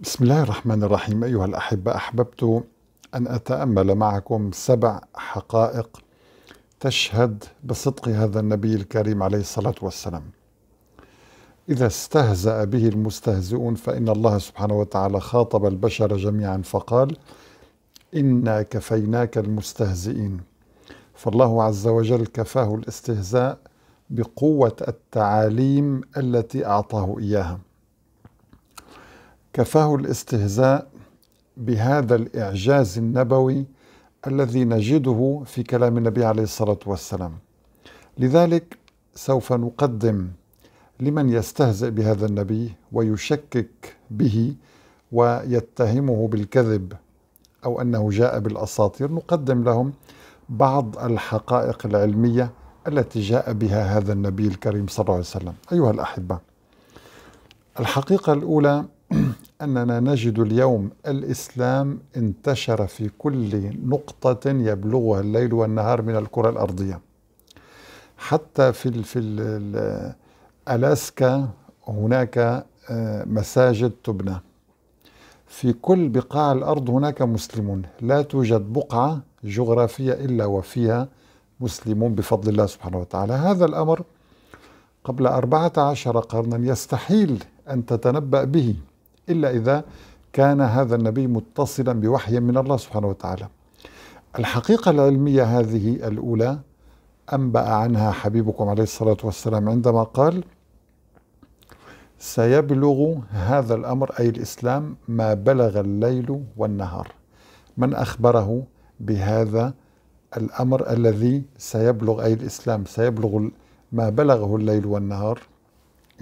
بسم الله الرحمن الرحيم أيها الأحبة أحببت أن أتأمل معكم سبع حقائق تشهد بصدق هذا النبي الكريم عليه الصلاة والسلام إذا استهزأ به المستهزئون فإن الله سبحانه وتعالى خاطب البشر جميعا فقال إنا كفيناك المستهزئين فالله عز وجل كفاه الاستهزاء بقوة التعاليم التي أعطاه إياها كفاه الاستهزاء بهذا الإعجاز النبوي الذي نجده في كلام النبي عليه الصلاة والسلام لذلك سوف نقدم لمن يستهزئ بهذا النبي ويشكك به ويتهمه بالكذب أو أنه جاء بالأساطير نقدم لهم بعض الحقائق العلمية التي جاء بها هذا النبي الكريم صلى الله عليه وسلم أيها الأحبة الحقيقة الأولى أننا نجد اليوم الإسلام انتشر في كل نقطة يبلغها الليل والنهار من الكرة الأرضية حتى في في ألاسكا هناك آه، مساجد تبنى في كل بقاع الأرض هناك مسلمون لا توجد بقعة جغرافية إلا وفيها مسلمون بفضل الله سبحانه وتعالى هذا الأمر قبل أربعة عشر قرنا يستحيل أن تتنبأ به إلا إذا كان هذا النبي متصلا بوحي من الله سبحانه وتعالى الحقيقة العلمية هذه الأولى أنبأ عنها حبيبكم عليه الصلاة والسلام عندما قال سيبلغ هذا الأمر أي الإسلام ما بلغ الليل والنهار من أخبره بهذا الأمر الذي سيبلغ أي الإسلام سيبلغ ما بلغه الليل والنهار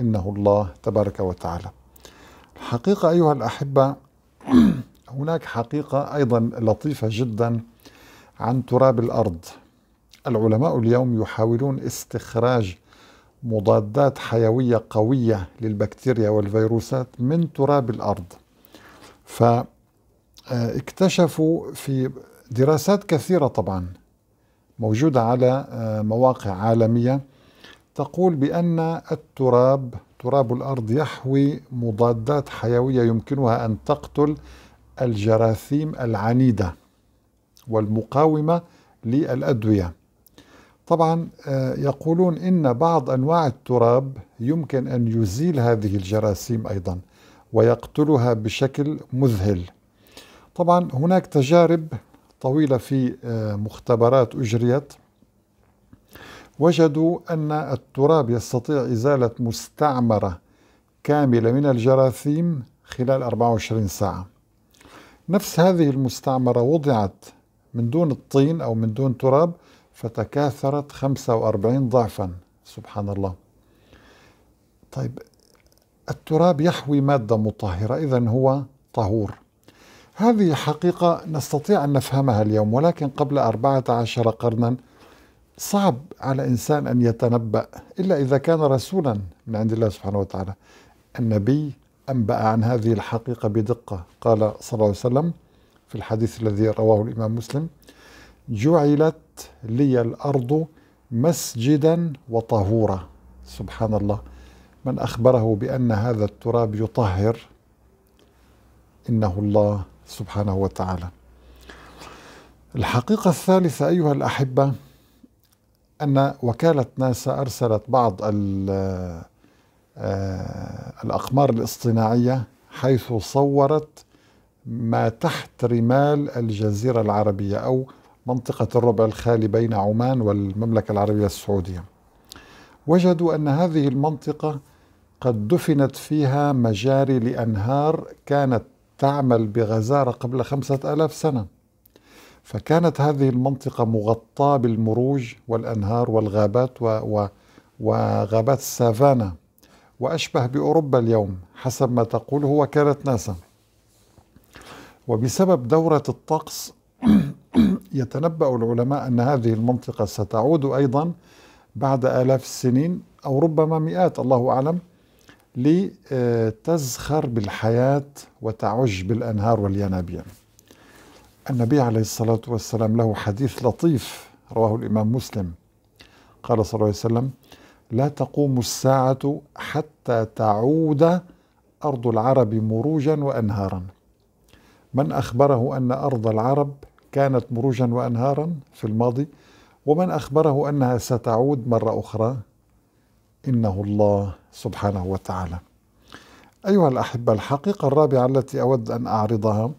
إنه الله تبارك وتعالى حقيقة أيها الأحبة هناك حقيقة أيضا لطيفة جدا عن تراب الأرض العلماء اليوم يحاولون استخراج مضادات حيوية قوية للبكتيريا والفيروسات من تراب الأرض فاكتشفوا آه، في دراسات كثيرة طبعا موجودة على آه، مواقع عالمية تقول بأن التراب تراب الأرض يحوي مضادات حيوية يمكنها أن تقتل الجراثيم العنيدة والمقاومة للأدوية طبعا آه، يقولون إن بعض أنواع التراب يمكن أن يزيل هذه الجراثيم أيضا ويقتلها بشكل مذهل طبعا هناك تجارب طويلة في آه، مختبرات أجريت وجدوا أن التراب يستطيع إزالة مستعمرة كاملة من الجراثيم خلال 24 ساعة نفس هذه المستعمرة وضعت من دون الطين أو من دون تراب فتكاثرت 45 ضعفا سبحان الله طيب التراب يحوي مادة مطهرة إذا هو طهور هذه حقيقة نستطيع أن نفهمها اليوم ولكن قبل 14 قرنا صعب على إنسان أن يتنبأ إلا إذا كان رسولا من عند الله سبحانه وتعالى النبي أنبأ عن هذه الحقيقة بدقة قال صلى الله عليه وسلم في الحديث الذي رواه الإمام مسلم جعلت لي الأرض مسجدا وطهورا سبحان الله من أخبره بأن هذا التراب يطهر إنه الله سبحانه وتعالى الحقيقة الثالثة أيها الأحبة أن وكالة ناسا أرسلت بعض آه، الأقمار الاصطناعية حيث صورت ما تحت رمال الجزيرة العربية أو منطقة الربع الخالي بين عمان والمملكة العربية السعودية وجدوا أن هذه المنطقة قد دفنت فيها مجاري لأنهار كانت تعمل بغزارة قبل خمسة ألاف سنة فكانت هذه المنطقة مغطاة بالمروج والأنهار والغابات و و وغابات السافانا وأشبه بأوروبا اليوم حسب ما تقول هو كانت ناسا وبسبب دورة الطقس يتنبأ العلماء أن هذه المنطقة ستعود أيضا بعد آلاف السنين أو ربما مئات الله أعلم لتزخر بالحياة وتعج بالأنهار والينابيع النبي عليه الصلاة والسلام له حديث لطيف رواه الإمام مسلم قال صلى الله عليه وسلم لا تقوم الساعة حتى تعود أرض العرب مروجا وأنهارا من أخبره أن أرض العرب كانت مروجا وأنهارا في الماضي ومن أخبره أنها ستعود مرة أخرى إنه الله سبحانه وتعالى أيها الأحبة الحقيقة الرابعة التي أود أن أعرضها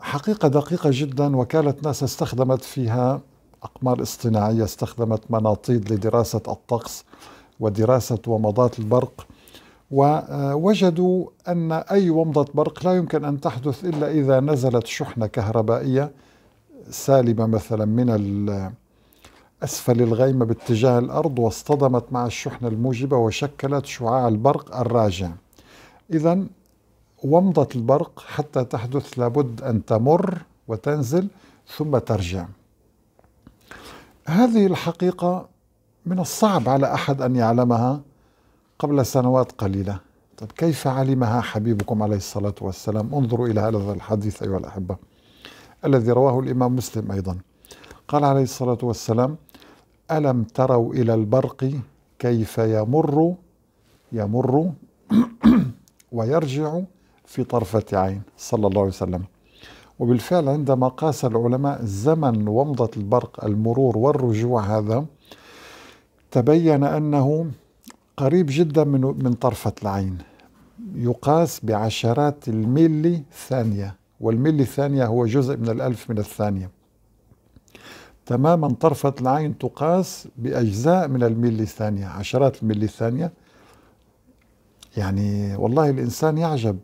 حقيقة دقيقة جدا وكالة ناسا استخدمت فيها أقمار اصطناعية استخدمت مناطيد لدراسة الطقس ودراسة ومضات البرق ووجدوا أن أي ومضة برق لا يمكن أن تحدث إلا إذا نزلت شحنة كهربائية سالبة مثلا من أسفل الغيمة باتجاه الأرض واصطدمت مع الشحنة الموجبة وشكلت شعاع البرق الراجع إذا ومضة البرق حتى تحدث لابد أن تمر وتنزل ثم ترجع هذه الحقيقة من الصعب على أحد أن يعلمها قبل سنوات قليلة طيب كيف علمها حبيبكم عليه الصلاة والسلام انظروا إلى هذا الحديث أيها الأحبة الذي رواه الإمام مسلم أيضا قال عليه الصلاة والسلام ألم تروا إلى البرق كيف يمر يمر ويرجع في طرفة عين صلى الله عليه وسلم وبالفعل عندما قاس العلماء زمن ومضة البرق المرور والرجوع هذا تبين أنه قريب جدا من, من طرفة العين يقاس بعشرات الملي ثانية والملي ثانية هو جزء من الألف من الثانية تماما طرفة العين تقاس بأجزاء من الملي ثانية عشرات الملي ثانية يعني والله الإنسان يعجب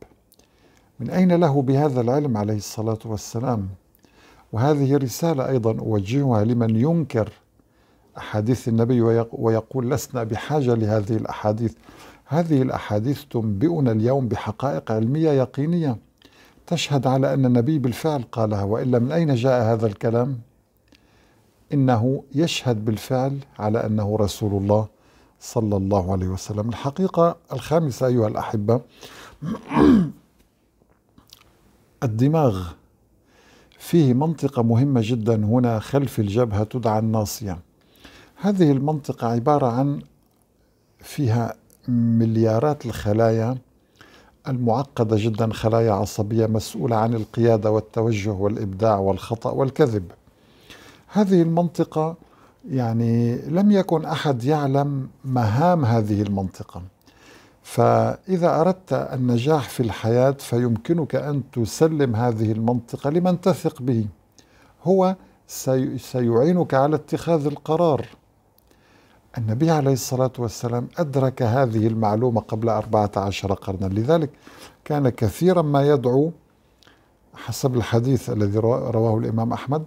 من أين له بهذا العلم عليه الصلاة والسلام وهذه رسالة أيضا أوجهها لمن ينكر أحاديث النبي ويقول لسنا بحاجة لهذه الأحاديث هذه الأحاديث تنبئنا اليوم بحقائق علمية يقينية تشهد على أن النبي بالفعل قالها وإلا من أين جاء هذا الكلام؟ إنه يشهد بالفعل على أنه رسول الله صلى الله عليه وسلم الحقيقة الخامسة أيها الأحبة الدماغ فيه منطقة مهمة جدا هنا خلف الجبهة تدعى الناصية هذه المنطقة عبارة عن فيها مليارات الخلايا المعقدة جدا خلايا عصبية مسؤولة عن القيادة والتوجه والإبداع والخطأ والكذب هذه المنطقة يعني لم يكن أحد يعلم مهام هذه المنطقة فإذا أردت النجاح في الحياة فيمكنك أن تسلم هذه المنطقة لمن تثق به هو سيعينك على اتخاذ القرار النبي عليه الصلاة والسلام أدرك هذه المعلومة قبل أربعة عشر قرنا لذلك كان كثيرا ما يدعو حسب الحديث الذي رواه الإمام أحمد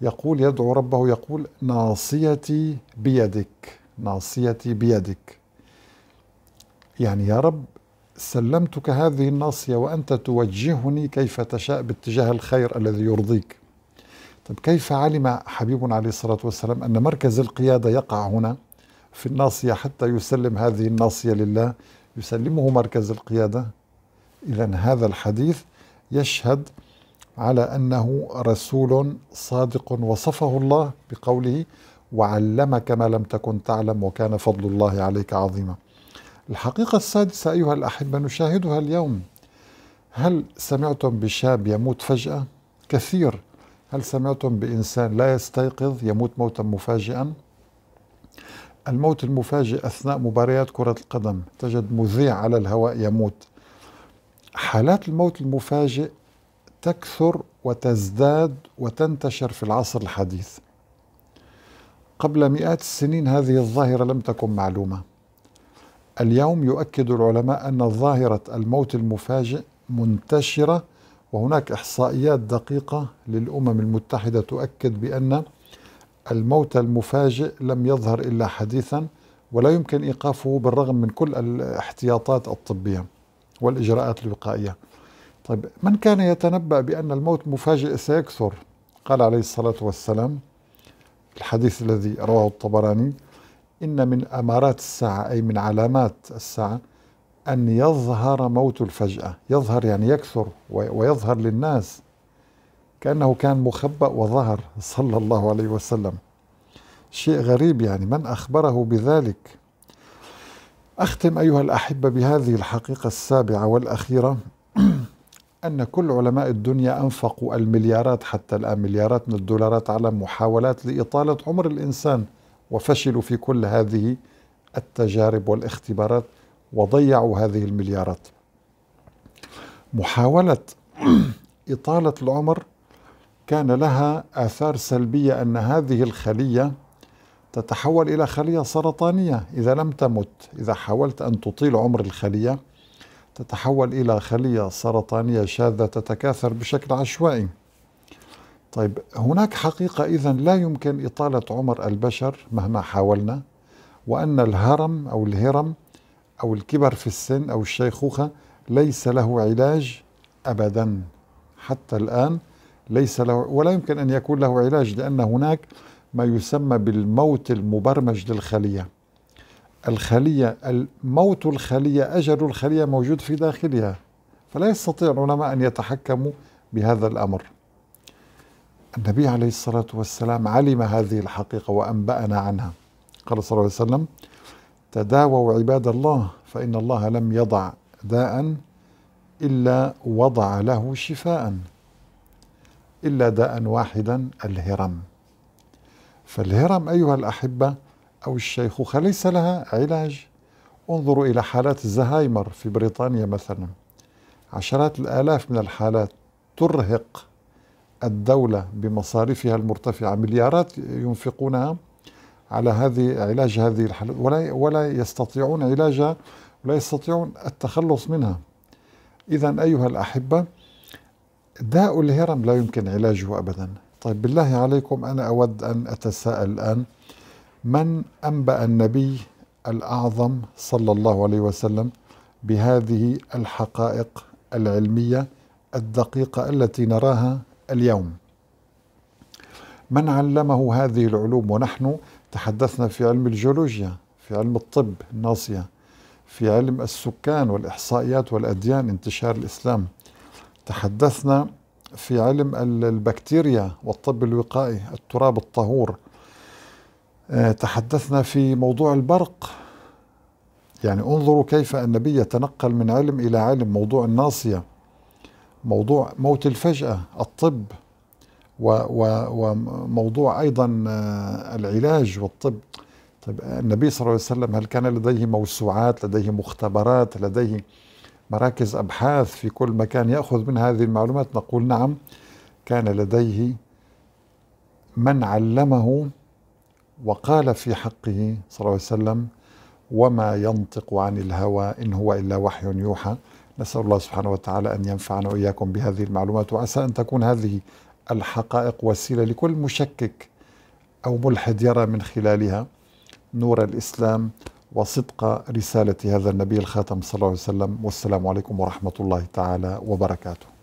يقول يدعو ربه يقول ناصيتي بيدك ناصيتي بيدك يعني يا رب سلمتك هذه الناصية وأنت توجهني كيف تشاء باتجاه الخير الذي يرضيك طب كيف علم حبيب عليه الصلاة والسلام أن مركز القيادة يقع هنا في الناصية حتى يسلم هذه الناصية لله يسلمه مركز القيادة إذا هذا الحديث يشهد على أنه رسول صادق وصفه الله بقوله وعلمك ما لم تكن تعلم وكان فضل الله عليك عظيما الحقيقة السادسة أيها الأحبة نشاهدها اليوم هل سمعتم بشاب يموت فجأة؟ كثير هل سمعتم بإنسان لا يستيقظ يموت موتا مفاجئا؟ الموت المفاجئ أثناء مباريات كرة القدم تجد مذيع على الهواء يموت حالات الموت المفاجئ تكثر وتزداد وتنتشر في العصر الحديث قبل مئات السنين هذه الظاهرة لم تكن معلومة اليوم يؤكد العلماء أن ظاهرة الموت المفاجئ منتشرة وهناك إحصائيات دقيقة للأمم المتحدة تؤكد بأن الموت المفاجئ لم يظهر إلا حديثا ولا يمكن إيقافه بالرغم من كل الاحتياطات الطبية والإجراءات الوقائية طيب من كان يتنبأ بأن الموت مفاجئ سيكثر قال عليه الصلاة والسلام الحديث الذي رواه الطبراني إن من أمارات الساعة أي من علامات الساعة أن يظهر موت الفجأة يظهر يعني يكثر ويظهر للناس كأنه كان مخبأ وظهر صلى الله عليه وسلم شيء غريب يعني من أخبره بذلك أختم أيها الأحبة بهذه الحقيقة السابعة والأخيرة أن كل علماء الدنيا أنفقوا المليارات حتى الآن مليارات من الدولارات على محاولات لإطالة عمر الإنسان وفشلوا في كل هذه التجارب والاختبارات وضيعوا هذه المليارات محاولة إطالة العمر كان لها آثار سلبية أن هذه الخلية تتحول إلى خلية سرطانية إذا لم تمت إذا حاولت أن تطيل عمر الخلية تتحول إلى خلية سرطانية شاذة تتكاثر بشكل عشوائي طيب هناك حقيقة إذا لا يمكن إطالة عمر البشر مهما حاولنا وأن الهرم أو الهرم أو الكبر في السن أو الشيخوخة ليس له علاج أبدا حتى الآن ليس له ولا يمكن أن يكون له علاج لأن هناك ما يسمى بالموت المبرمج للخلية الخلية الموت الخلية أجل الخلية موجود في داخلها فلا يستطيع العلماء أن يتحكموا بهذا الأمر النبي عليه الصلاة والسلام علم هذه الحقيقة وأنبأنا عنها قال صلى الله عليه وسلم تداووا عباد الله فإن الله لم يضع داء إلا وضع له شفاء إلا داء واحدا الهرم فالهرم أيها الأحبة أو الشيخوخة ليس لها علاج انظروا إلى حالات الزهايمر في بريطانيا مثلا عشرات الآلاف من الحالات ترهق الدولة بمصاريفها المرتفعة مليارات ينفقونها على هذه علاج هذه الحالات ولا ولا يستطيعون علاجها ولا يستطيعون التخلص منها إذا أيها الأحبة داء الهرم لا يمكن علاجه أبدا طيب بالله عليكم أنا أود أن أتساءل الآن من أنبأ النبي الأعظم صلى الله عليه وسلم بهذه الحقائق العلمية الدقيقة التي نراها اليوم من علمه هذه العلوم ونحن تحدثنا في علم الجيولوجيا في علم الطب الناصية في علم السكان والإحصائيات والأديان انتشار الإسلام تحدثنا في علم البكتيريا والطب الوقائي التراب الطهور آه، تحدثنا في موضوع البرق يعني انظروا كيف النبي يتنقل من علم إلى علم موضوع الناصية موضوع موت الفجأة الطب وموضوع أيضا آه، العلاج والطب طيب النبي صلى الله عليه وسلم هل كان لديه موسوعات لديه مختبرات لديه مراكز أبحاث في كل مكان يأخذ من هذه المعلومات نقول نعم كان لديه من علمه وقال في حقه صلى الله عليه وسلم وما ينطق عن الهوى إن هو إلا وحي يوحى نسأل الله سبحانه وتعالى أن ينفعنا وإياكم بهذه المعلومات وعسى أن تكون هذه الحقائق وسيلة لكل مشكك أو ملحد يرى من خلالها نور الإسلام وصدق رسالة هذا النبي الخاتم صلى الله عليه وسلم والسلام عليكم ورحمة الله تعالى وبركاته